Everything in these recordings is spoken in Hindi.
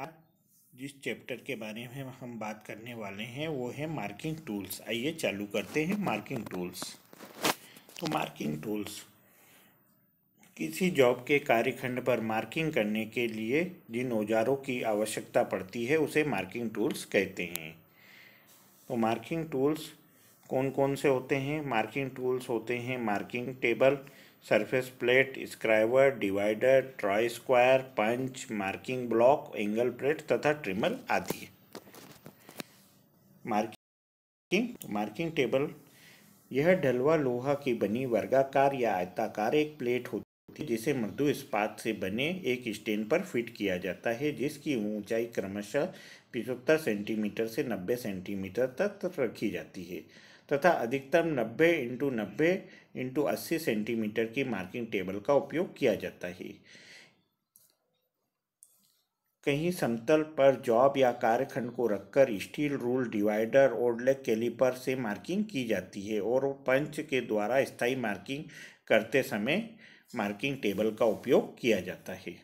आज जिस चैप्टर के बारे में हम बात करने वाले हैं वो है मार्किंग टूल्स आइए चालू करते हैं मार्किंग टूल्स तो मार्किंग टूल्स किसी जॉब के कार्यखंड पर मार्किंग करने के लिए जिन औजारों की आवश्यकता पड़ती है उसे मार्किंग टूल्स कहते हैं तो मार्किंग टूल्स कौन कौन से होते हैं मार्किंग टूल्स होते हैं marking table surface plate scriber divider try square punch marking block angle plate तथा ट्रिमल आदि मार्किंग मार्किंग टेबल यह ढलवा लोहा की बनी वर्गाकार या आयताकार एक प्लेट होती है जिसे मृदु इस्पात से बने एक स्टैंड पर फिट किया जाता है जिसकी ऊंचाई क्रमशः पिछहत्तर सेंटीमीटर से नब्बे सेंटीमीटर तक रखी जाती है तथा अधिकतम 90 इंटू नब्बे इंटू अस्सी सेंटीमीटर की मार्किंग टेबल का उपयोग किया जाता है कहीं समतल पर जॉब या कार्यखंड को रखकर स्टील रूल डिवाइडर और लेग कैलिपर से मार्किंग की जाती है और पंच के द्वारा स्थायी मार्किंग करते समय मार्किंग टेबल का उपयोग किया जाता है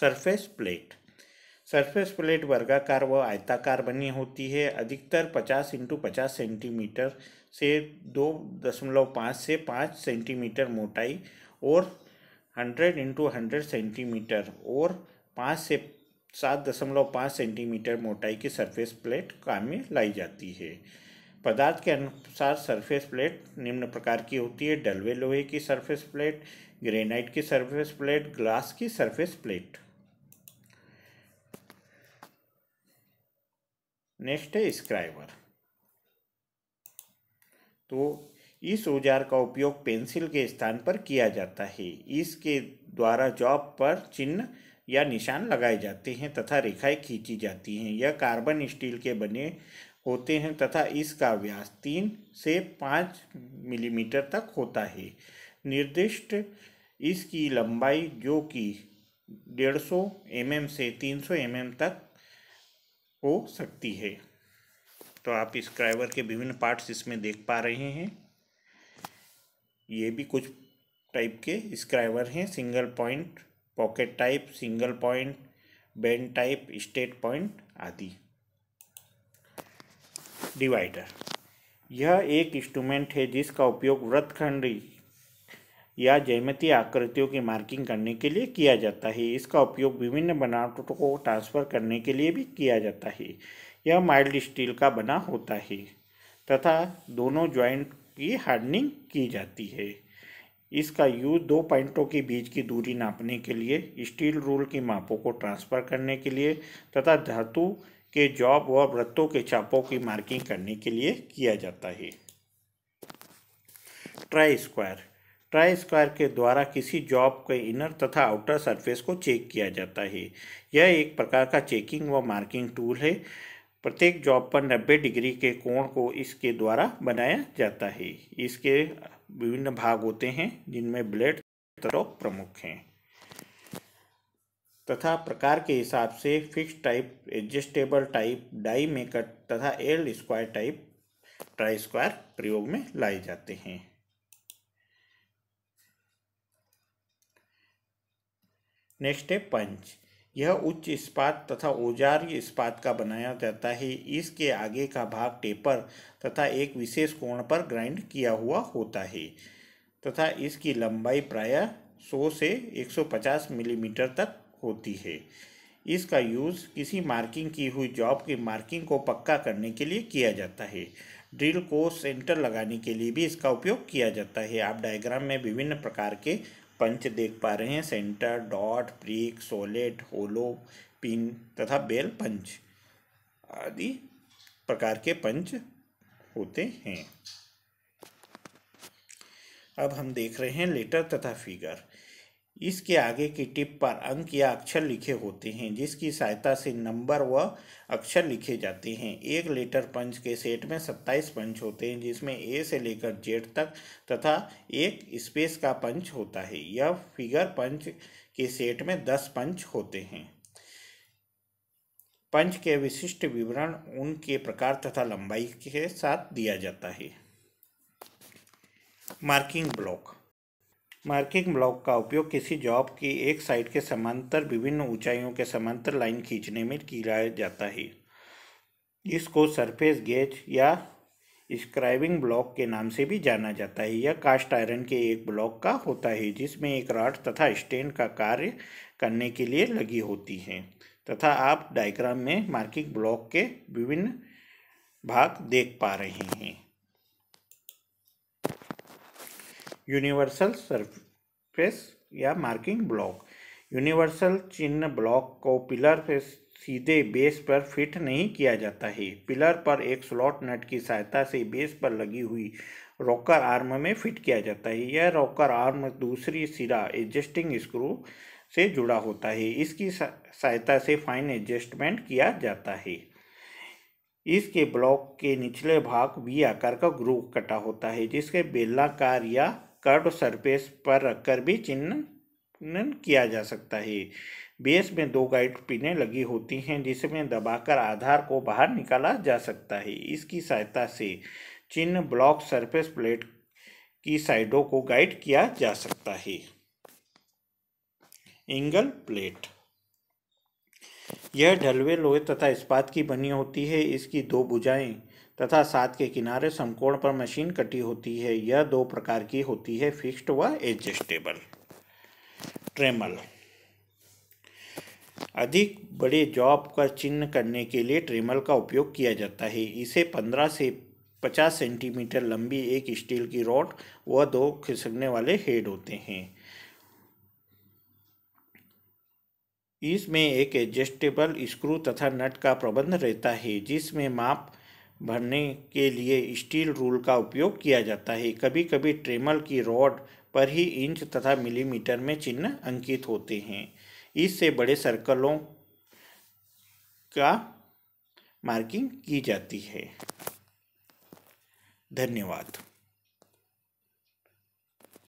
सरफेस प्लेट सरफेस प्लेट वर्गाकार व आयताकार बनी होती है अधिकतर 50 इंटू पचास सेंटीमीटर से दो दशमलव पाँच से पाँच सेंटीमीटर मोटाई और 100 इंटू हंड्रेड सेंटीमीटर और पाँच से सात दशमलव पाँच सेंटीमीटर मोटाई की सरफेस प्लेट काम में लाई जाती है पदार्थ के अनुसार सरफेस प्लेट निम्न प्रकार की होती है डलवे लोहे की सरफेस प्लेट ग्रेनाइट की सरफेस प्लेट ग्लास की सरफेस प्लेट नेक्स्ट है स्क्राइबर तो इस औजार का उपयोग पेंसिल के स्थान पर किया जाता है इसके द्वारा जॉब पर चिन्ह या निशान लगाए जाते हैं तथा रेखाएं खींची जाती हैं यह कार्बन स्टील के बने होते हैं तथा इसका व्यास तीन से पाँच मिलीमीटर तक होता है निर्दिष्ट इसकी लंबाई जो कि डेढ़ सौ एम से तीन सौ एम तक हो सकती है तो आप इस ड्राइवर के विभिन्न पार्ट्स इसमें देख पा रहे हैं ये भी कुछ टाइप के स्क्राइबर हैं single point pocket type single point bent type straight point आदि डिवाइडर यह एक इंस्ट्रूमेंट है जिसका उपयोग व्रतखंड या जयमती आकृतियों की मार्किंग करने के लिए किया जाता है इसका उपयोग विभिन्न बनावटों को ट्रांसफ़र करने के लिए भी किया जाता है यह माइल्ड स्टील का बना होता है तथा दोनों ज्वाइंट की हार्डनिंग की जाती है इसका यूज दो पॉइंटों के बीच की दूरी नापने के लिए स्टील रूल की मापों को ट्रांसफ़र करने के लिए तथा धातु के जॉब व व्रतों के चापों की मार्किंग करने के लिए किया जाता है ट्राई स्क्वायर ट्राई स्क्वायर के द्वारा किसी जॉब के इनर तथा आउटर सरफेस को चेक किया जाता है यह एक प्रकार का चेकिंग व मार्किंग टूल है प्रत्येक जॉब पर 90 डिग्री के कोण को इसके द्वारा बनाया जाता है इसके विभिन्न भाग होते हैं जिनमें ब्लेड स्ट्रोक प्रमुख हैं तथा प्रकार के हिसाब से fix type adjustable type die maker तथा L square type try square प्रयोग में लाए जाते हैं नेक्स्ट है पंच यह उच्च इस्पात तथा ओजार्य इस्पात का बनाया जाता है इसके आगे का भाग टेपर तथा एक विशेष कोण पर ग्राइंड किया हुआ होता है तथा इसकी लंबाई प्रायः 100 से 150 मिलीमीटर तक होती है इसका यूज़ किसी मार्किंग की हुई जॉब की मार्किंग को पक्का करने के लिए किया जाता है ड्रिल को सेंटर लगाने के लिए भी इसका उपयोग किया जाता है आप डायग्राम में विभिन्न प्रकार के पंच देख पा रहे हैं centre dot prick solid hollow pin तथा बेल पंच आदि प्रकार के पंच होते हैं अब हम देख रहे हैं लेटर तथा फिगर इसके आगे की टिप पर अंक या अक्षर लिखे होते हैं जिसकी सहायता से नंबर व अक्षर लिखे जाते हैं एक लेटर पंच के सेट में सत्ताईस पंच होते हैं जिसमें ए से लेकर जेड तक तथा एक स्पेस का पंच होता है यह फिगर पंच के सेट में दस पंच होते हैं पंच के विशिष्ट विवरण उनके प्रकार तथा लंबाई के साथ दिया जाता है मार्किंग ब्लॉक मार्किंग ब्लॉक का उपयोग किसी जॉब की एक साइड के समांतर विभिन्न ऊंचाइयों के समांतर लाइन खींचने में किया जाता है इसको सरफेस गेज या स्क्राइबिंग ब्लॉक के नाम से भी जाना जाता है यह कास्ट आयरन के एक ब्लॉक का होता है जिसमें एक रॉड तथा स्टैंड का कार्य करने के लिए लगी होती है तथा आप डायग्राम में मार्किंग ब्लॉक के विभिन्न भाग देख पा रहे हैं यूनिवर्सल सरफेस या मार्किंग ब्लॉक यूनिवर्सल चिन्ह ब्लॉक को पिलर से सीधे बेस पर फिट नहीं किया जाता है पिलर पर एक स्लॉट नट की सहायता से बेस पर लगी हुई रॉकर आर्म में फिट किया जाता है यह रॉकर आर्म दूसरी सिरा एडजस्टिंग स्क्रू से जुड़ा होता है इसकी सहायता से फाइन एडजस्टमेंट किया जाता है इसके ब्लॉक के निचले भाग वी आकार का ग्रूव कटा होता है जिसके बेलनाकार या कर्व सरफेस पर रखकर भी चिन्हन किया जा सकता है बेस में दो गाइड पिने लगी होती हैं जिसमें दबाकर आधार को बाहर निकाला जा सकता है इसकी सहायता से चिन्ह ब्लॉक सरफेस प्लेट की साइडों को गाइड किया जा सकता है एंगल प्लेट यह ढलवे लोहे तथा इस्पात की बनी होती है इसकी दो भुजाएं तथा सात के किनारे समकोण पर मशीन कटी होती है यह दो प्रकार की होती है फिक्स्ड व एडजस्टेबल ट्रेमल अधिक बड़े जॉब का चिन्ह करने के लिए ट्रेमल का उपयोग किया जाता है इसे पंद्रह से पचास सेंटीमीटर लंबी एक स्टील की रॉड व दो खिसकने वाले हेड होते हैं इसमें एक एडजस्टेबल स्क्रू तथा नट का प्रबंध रहता है जिसमें माप भरने के लिए स्टील रूल का उपयोग किया जाता है कभी कभी ट्रेमल की रॉड पर ही इंच तथा मिलीमीटर में चिन्ह अंकित होते हैं इससे बड़े सर्कलों का मार्किंग की जाती है धन्यवाद